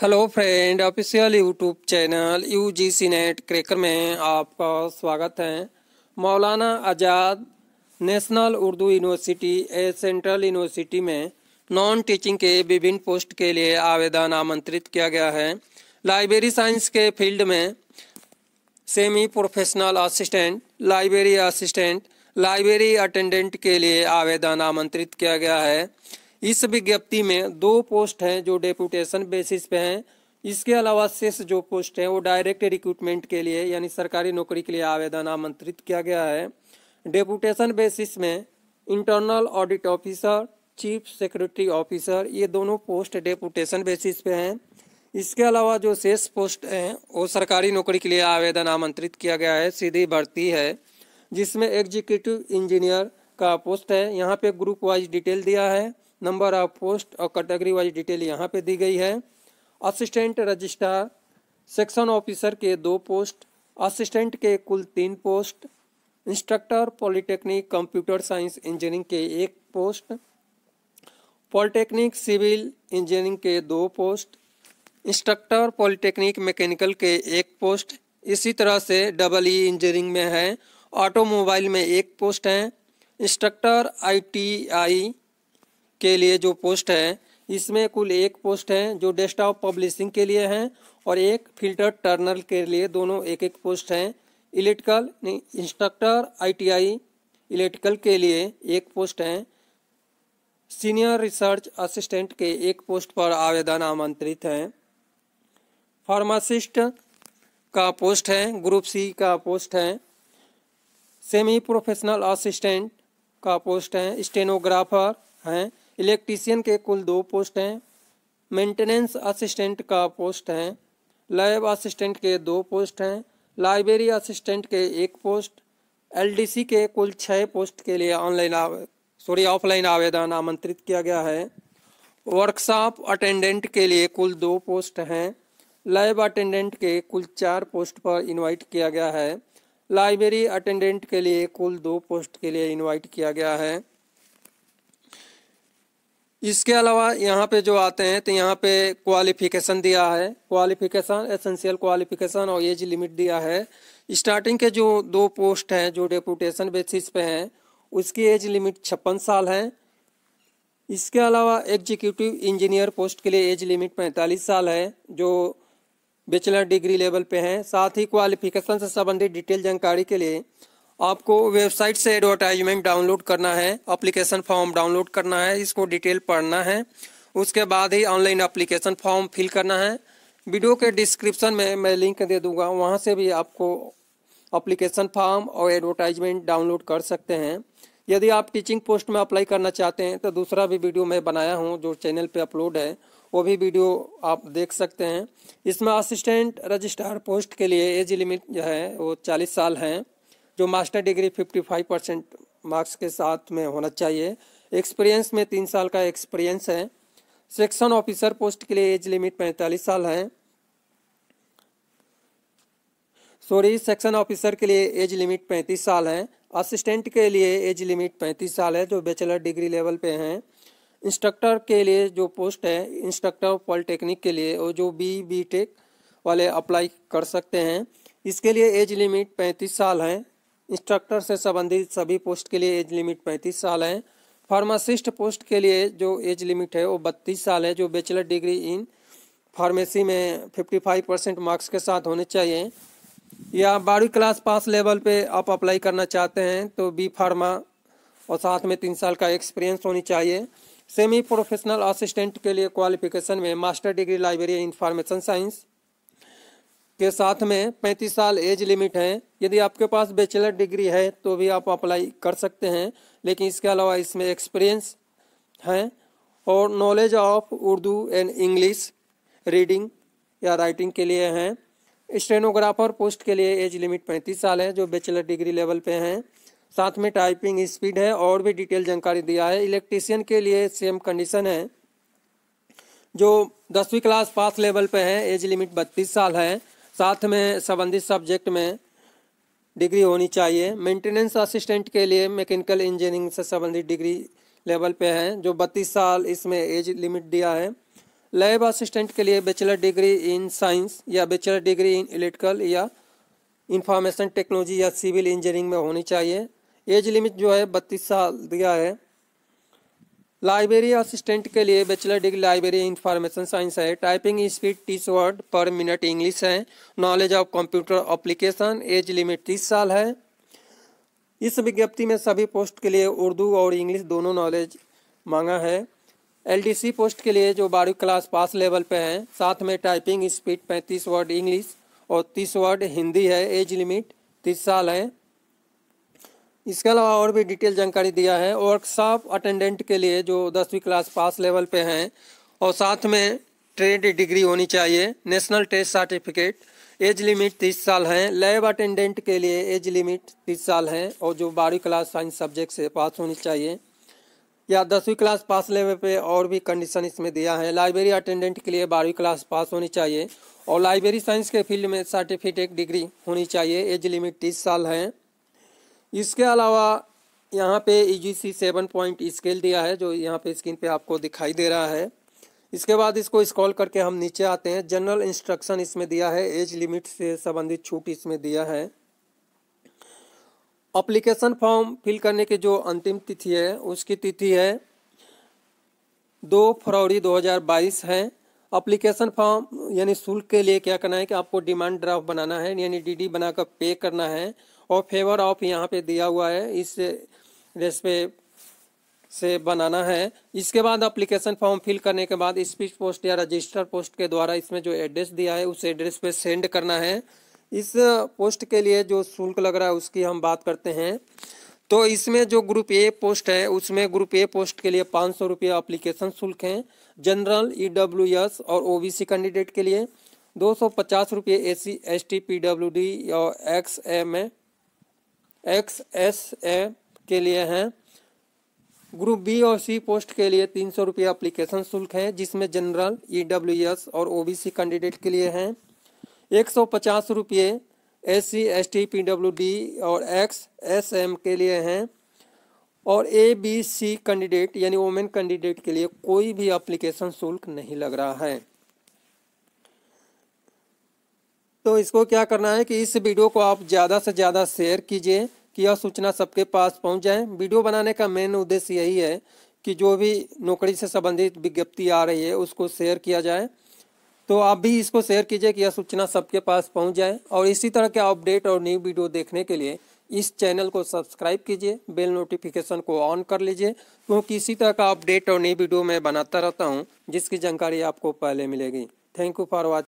hello friend official YouTube channel U G C NET cracker में आपका स्वागत है Maulana Azad National Urdu University a central university में नॉन टीचिंग के विभिन्न पोस्ट के लिए आवेदन आमंत्रित किया गया है लाइब्रेरी साइंस के फील्ड में semi professional assistant library assistant library attendant के लिए आवेदन आमंत्रित किया गया है इस विज्ञप्ति में दो पोस्ट हैं जो डेपुटेशन बेसिस पे हैं इसके अलावा शेष जो पोस्ट हैं वो डायरेक्ट रिक्रूटमेंट के लिए यानी सरकारी नौकरी के लिए आवेदन आमंत्रित किया गया है डेपुटेशन बेसिस में internal audit officer chief secretary officer ये दोनों पोस्ट डेपुटेशन बेसिस पे हैं इसके अलावा जो शेष पोस्ट हैं वो सरकारी नौकरी के लिए आवेदन आमंत्रित किया गया है सीधी भर्ती है जिसमें एग्जीक्यूटिव इंजीनियर का पोस्ट है यहाँ पे ग्रुप वाइज डिटेल दिया है नंबर ऑफ पोस्ट और कैटेगरी वाइज डिटेल यहाँ पे दी गई है असिस्टेंट रजिस्ट्रार सेक्शन ऑफिसर के दो पोस्ट असिस्टेंट के कुल तीन post instructor polytechnic computer science engineering के एक पोस्ट पॉलिटेक्निक सिविल इंजीनियरिंग के दो पोस्ट इंस्ट्रक्टर पॉलिटेक्निक मैकेनिकल के एक पोस्ट इसी तरह से डबल ई इंजीनियरिंग में है ऑटोमोबाइल में एक पोस्ट है इंस्ट्रक्टर आईटीआई के लिए जो पोस्ट है इसमें कुल एक पोस्ट है जो डेस्कटॉप पब्लिशिंग के लिए है और एक फिल्टर टर्नल के लिए दोनों एक एक पोस्ट हैं इलेक्ट्रिकल इंस्ट्रक्टर आईटीआई इलेक्ट्रिकल के लिए एक पोस्ट है सीनियर रिसर्च असिस्टेंट के एक पोस्ट पर आवेदन आमंत्रित हैं फार्मासिस्ट का पोस्ट है ग्रुप सी का पोस्ट है सेमी प्रोफेशनल असिस्टेंट का पोस्ट है स्टेनोग्राफर हैं इलेक्ट्रीशियन के कुल दो पोस्ट हैं मेंटेनेंस असिस्टेंट का पोस्ट हैं लैब असिस्टेंट के दो पोस्ट हैं लाइब्रेरी असिस्टेंट के एक पोस्ट एलडीसी के कुल छः पोस्ट के लिए ऑनलाइन सॉरी ऑफलाइन आवेदन आमंत्रित किया गया है वर्कशॉप अटेंडेंट के लिए कुल दो पोस्ट हैं लैब अटेंडेंट के कुल चार पोस्ट पर इनवाइट किया गया है लाइब्रेरी अटेंडेंट के लिए कुल दो पोस्ट के लिए इनवाइट किया गया है इसके अलावा यहाँ पे जो आते हैं तो यहाँ पे क्वालिफिकेशन दिया है क्वालिफिकेशन एसेंशियल क्वालिफिकेशन और एज लिमिट दिया है स्टार्टिंग के जो दो पोस्ट हैं जो डेपुटेशन बेसिस पे हैं उसकी एज लिमिट छप्पन साल है इसके अलावा एग्जीक्यूटिव इंजीनियर पोस्ट के लिए एज लिमिट पैंतालीस साल है जो बेचलर डिग्री लेवल पे हैं साथ ही क्वालिफिकेशन से संबंधित डिटेल जानकारी के लिए आपको वेबसाइट से एडवर्टाइजमेंट डाउनलोड करना है अप्लीकेशन फॉर्म डाउनलोड करना है इसको डिटेल पढ़ना है उसके बाद ही ऑनलाइन अप्लीकेशन फॉर्म फिल करना है वीडियो के डिस्क्रिप्शन में मैं लिंक दे दूंगा वहाँ से भी आपको अप्लीकेशन फॉर्म और एडवर्टाइजमेंट डाउनलोड कर सकते हैं यदि आप टीचिंग पोस्ट में अप्लाई करना चाहते हैं तो दूसरा भी वीडियो मैं बनाया हूँ जो चैनल पे अपलोड है वो भी वीडियो आप देख सकते हैं इसमें असिस्टेंट रजिस्ट्रार पोस्ट के लिए एज लिमिट जो है वो चालीस साल हैं जो मास्टर डिग्री 55 परसेंट मार्क्स के साथ में होना चाहिए एक्सपीरियंस में तीन साल का एक्सपीरियंस है सेक्शन ऑफिसर पोस्ट के लिए एज लिमिट पैंतालीस साल है सॉरी सेक्शन ऑफिसर के लिए एज लिमिट पैंतीस साल है असिस्टेंट के लिए एज लिमिट पैंतीस साल है जो बैचलर डिग्री लेवल पे हैं इंस्ट्रक्टर के लिए जो पोस्ट है इंस्ट्रक्टर पॉलिटेक्निक के लिए और जो बी बी टेक वाले अप्लाई कर सकते हैं इसके लिए एज लिमिट पैंतीस साल है इंस्ट्रक्टर से संबंधित सभी पोस्ट के लिए एज लिमिट पैंतीस साल है फार्मासिस्ट पोस्ट के लिए जो एज लिमिट है वो बत्तीस साल है जो बैचलर डिग्री इन फार्मेसी में फिफ्टी फाइव परसेंट मार्क्स के साथ होने चाहिए या बारहवीं क्लास पास लेवल पे आप अप्लाई करना चाहते हैं तो बी फार्मा और साथ में तीन साल का एक्सपीरियंस होनी चाहिए सेमी प्रोफेशनल असिस्टेंट के लिए क्वालिफिकेशन में master degree library information science के साथ में पैंतीस साल एज लिमिट है यदि आपके पास बैचलर डिग्री है तो भी आप अप्लाई कर सकते हैं लेकिन इसके अलावा इसमें एक्सपीरियंस हैं और knowledge of Urdu and English reading या राइटिंग के लिए हैं स्टेनोग्राफर पोस्ट के लिए एज लिमिट पैंतीस साल है जो बैचलर डिग्री लेवल पे हैं साथ में टाइपिंग स्पीड है और भी डिटेल जानकारी दिया है इलेक्ट्रीशियन के लिए सेम कंडीशन है जो दसवीं क्लास पास लेवल पे है एज लिमिट बत्तीस साल है साथ में संबंधित सब्जेक्ट में डिग्री होनी चाहिए मेंटेनेंस असिस्टेंट के लिए मैकेनिकल इंजीनियरिंग से संबंधित डिग्री लेवल पे हैं जो बत्तीस साल इसमें एज लिमिट दिया है लैब असिस्टेंट के लिए बैचलर डिग्री इन साइंस या बैचलर डिग्री इन इलेक्ट्रिकल या इंफॉर्मेशन टेक्नोलॉजी या सिविल इंजीनियरिंग में होनी चाहिए एज लिमिट जो है बत्तीस साल दिया है लाइब्रेरी असिस्टेंट के लिए bachelor degree library information science है टाइपिंग स्पीड तीस वर्ड पर मिनट इंग्लिश है knowledge of computer application age limit तीस साल है इस विज्ञप्ति में सभी पोस्ट के लिए उर्दू और इंग्लिश दोनों नॉलेज मांगा है एलडीसी पोस्ट के लिए जो बारहवीं क्लास पास लेवल पे हैं साथ में टाइपिंग स्पीड पैंतीस वर्ड इंग्लिश और तीस वर्ड हिंदी है एज लिमिट तीस साल है इसके अलावा और भी डिटेल जानकारी दिया है वर्कशॉप अटेंडेंट के लिए जो दसवीं क्लास पास लेवल पे हैं और साथ में ट्रेड डिग्री होनी चाहिए national test certificate age limit तीस साल है लैब अटेंडेंट के लिए एज लिमिट तीस साल है और जो बारहवीं क्लास साइंस सब्जेक्ट से पास होनी चाहिए या दसवीं क्लास पास लेवल पे और भी कंडीशन इसमें दिया है लाइब्रेरी अटेंडेंट के लिए बारहवीं क्लास पास होनी चाहिए और लाइब्रेरी साइंस के फील्ड में सर्टिफिकेट डिग्री होनी चाहिए एज लिमिट तीस साल है इसके अलावा यहाँ पे E G C seven point scale दिया है जो यहाँ पे स्क्रीन पे आपको दिखाई दे रहा है इसके बाद इसको स्क्रॉल करके हम नीचे आते हैं जनरल इंस्ट्रक्शन इसमें दिया है एज लिमिट से संबंधित छूट इसमें दिया है अप्लीकेशन फॉर्म फिल करने की जो अंतिम तिथि है उसकी तिथि है दो फरवरी 2022 है अप्लीकेशन फॉर्म यानी शुल्क के लिए क्या करना है कि आपको डिमांड ड्राफ्ट बनाना है यानी डीडी बनाकर पे करना है और फेवर ऑफ यहाँ पे दिया हुआ है इस रेस से बनाना है इसके बाद अप्लीकेशन फॉर्म फिल करने के बाद स्पीच पोस्ट या रजिस्टर पोस्ट के द्वारा इसमें जो एड्रेस दिया है उस एड्रेस पे सेंड करना है इस पोस्ट के लिए जो शुल्क लग रहा है उसकी हम बात करते हैं तो इसमें जो ग्रुप ए पोस्ट है उसमें ग्रुप ए पोस्ट के लिए पाँच सौ रुपये अप्लीकेशन शुल्क है जनरल ई डब्ल्यू एस और ओ बी सी कैंडिडेट के लिए दो सौ पचास रुपये A C S T P W D और X M A X S A के लिए हैं ग्रुप बी और सी पोस्ट के लिए तीन सौ रुपये अप्लीकेशन शुल्क है जिसमें जनरल ई डब्ल्यू एस और ओ बी सी कैंडिडेट के लिए हैं एक सौ पचास रुपये S C S T P W D और एक्स एस एम के लिए हैं और ए बी सी कैंडिडेट यानी वोमेन कैंडिडेट के लिए कोई भी अप्लीकेशन शुल्क नहीं लग रहा है तो इसको क्या करना है कि इस वीडियो को आप ज़्यादा से ज़्यादा शेयर कीजिए कि यह सूचना सबके पास पहुंच जाए वीडियो बनाने का मेन उद्देश्य यही है कि जो भी नौकरी से संबंधित विज्ञप्ति आ रही है उसको शेयर किया जाए तो आप भी इसको शेयर कीजिए कि यह सूचना सबके पास पहुंच जाए और इसी तरह के अपडेट और न्यू वीडियो देखने के लिए इस चैनल को सब्सक्राइब कीजिए बेल नोटिफिकेशन को ऑन कर लीजिए क्योंकि इसी तरह का अपडेट और नई वीडियो मैं बनाता रहता हूँ जिसकी जानकारी आपको पहले मिलेगी थैंक यू फॉर वॉचिंग